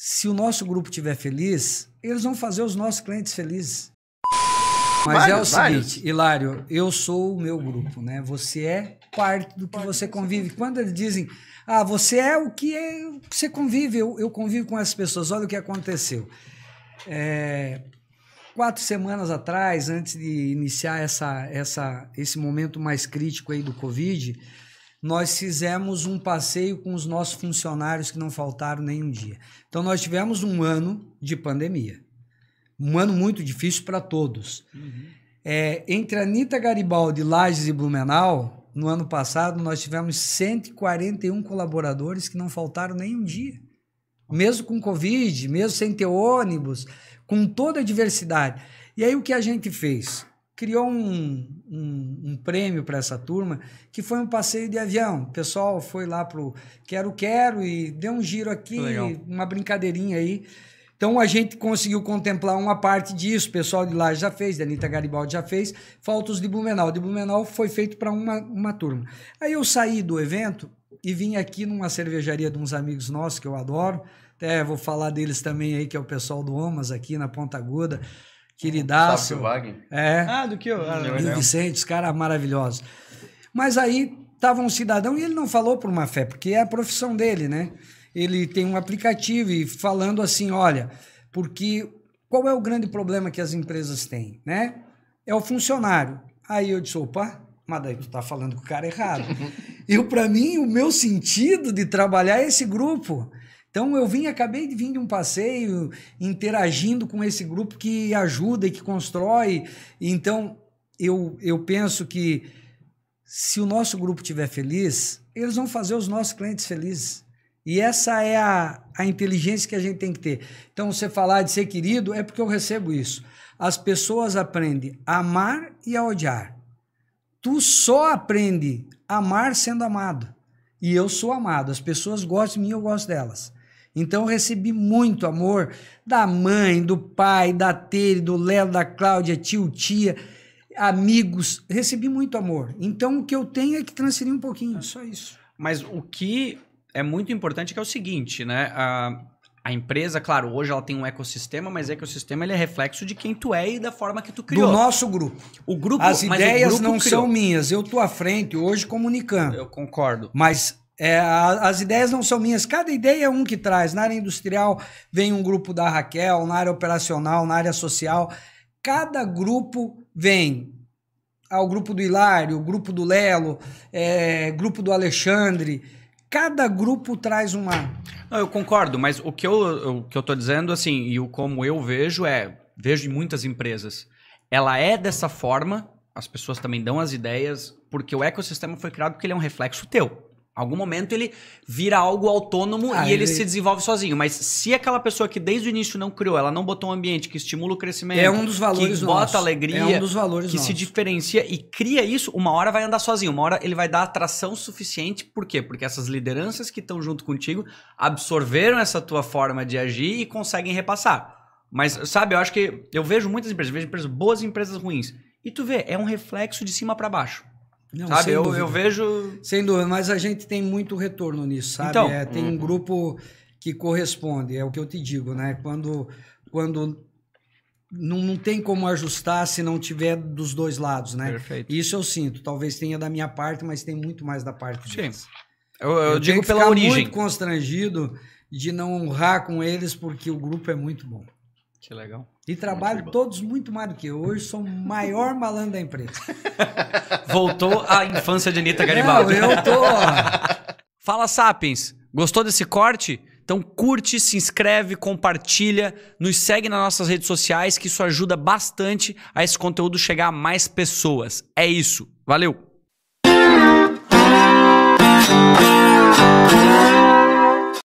se o nosso grupo estiver feliz, eles vão fazer os nossos clientes felizes. Mas é o seguinte, Hilário, eu sou o meu grupo, né? Você é parte do que você convive. Quando eles dizem, ah, você é o que, é, o que você convive, eu, eu, convivo com essas pessoas, olha o que aconteceu. É, quatro semanas atrás, antes de iniciar essa, essa, esse momento mais crítico aí do Covid, nós fizemos um passeio com os nossos funcionários que não faltaram nenhum dia. Então, nós tivemos um ano de pandemia. Um ano muito difícil para todos. Uhum. É, entre Anitta Garibaldi, Lages e Blumenau, no ano passado, nós tivemos 141 colaboradores que não faltaram nenhum dia. Mesmo com Covid, mesmo sem ter ônibus, com toda a diversidade. E aí, o que a gente fez? criou um, um, um prêmio para essa turma, que foi um passeio de avião. O pessoal foi lá pro Quero Quero e deu um giro aqui, Legal. uma brincadeirinha aí. Então a gente conseguiu contemplar uma parte disso, o pessoal de lá já fez, Danita Anitta Garibaldi já fez, falta os de Blumenau. De Blumenau foi feito para uma, uma turma. Aí eu saí do evento e vim aqui numa cervejaria de uns amigos nossos que eu adoro, até vou falar deles também aí, que é o pessoal do Omas aqui na Ponta Aguda. Queridaço. Wagner. É. Ah, do que eu. Ah, Vicente, os caras maravilhosos. Mas aí estava um cidadão e ele não falou por uma fé, porque é a profissão dele, né? Ele tem um aplicativo e falando assim, olha, porque qual é o grande problema que as empresas têm, né? É o funcionário. Aí eu disse, opa, mas daí tu tá falando com o cara errado. eu, para mim, o meu sentido de trabalhar é esse grupo. Então eu vim, acabei de vir de um passeio, interagindo com esse grupo que ajuda e que constrói. Então eu, eu penso que se o nosso grupo estiver feliz, eles vão fazer os nossos clientes felizes. E essa é a, a inteligência que a gente tem que ter. Então, você falar de ser querido é porque eu recebo isso. As pessoas aprendem a amar e a odiar. Tu só aprende a amar sendo amado. E eu sou amado. As pessoas gostam de mim, eu gosto delas. Então recebi muito amor da mãe, do pai, da Tere, do Léo, da Cláudia, tio, tia, amigos. Recebi muito amor. Então o que eu tenho é que transferir um pouquinho, é. só isso. Mas o que é muito importante é, é o seguinte, né? A, a empresa, claro, hoje ela tem um ecossistema, mas o ecossistema ele é reflexo de quem tu é e da forma que tu criou. Do nosso grupo. O grupo As ideias grupo não criou. são minhas. Eu tô à frente hoje comunicando. Eu concordo. Mas é, a, as ideias não são minhas, cada ideia é um que traz. Na área industrial vem um grupo da Raquel, na área operacional, na área social. Cada grupo vem. ao o grupo do Hilário, o grupo do Lelo, é, grupo do Alexandre. Cada grupo traz uma. Não, eu concordo, mas o que eu, o que eu dizendo, assim, e o como eu vejo é. Vejo em muitas empresas. Ela é dessa forma, as pessoas também dão as ideias, porque o ecossistema foi criado porque ele é um reflexo teu algum momento ele vira algo autônomo ah, e ele, ele, se desenvolve sozinho. Mas se aquela pessoa que desde o início não criou, ela não botou um ambiente que estimula o crescimento, é um dos valores que bota nossos. alegria, é um dos valores que nossos. se diferencia e cria isso, uma hora vai andar sozinho, uma hora ele vai dar atração suficiente. Por quê? Porque essas lideranças que estão junto contigo absorveram essa tua forma de agir e conseguem repassar. Mas sabe, eu acho que eu vejo muitas empresas, vejo empresas boas e empresas ruins. E tu vê, é um reflexo de cima para baixo. Não, sabe? Eu, eu vejo. Sem dúvida, mas a gente tem muito retorno nisso, sabe? Então, é, tem uhum. um grupo que corresponde, é o que eu te digo, né? Quando, quando não, não tem como ajustar se não tiver dos dois lados, né? Perfeito. Isso eu sinto. Talvez tenha da minha parte, mas tem muito mais da parte deles. Sim. Eu, eu, eu digo pela origem. muito constrangido de não honrar com eles porque o grupo é muito bom. Que legal. E trabalho muito todos muito mais do que eu. Hoje sou o maior malandro da empresa. Voltou à infância de Anitta Garibaldi. Não, eu tô. Fala, Sapiens. Gostou desse corte? Então curte, se inscreve, compartilha, nos segue nas nossas redes sociais, que isso ajuda bastante a esse conteúdo chegar a mais pessoas. É isso. Valeu!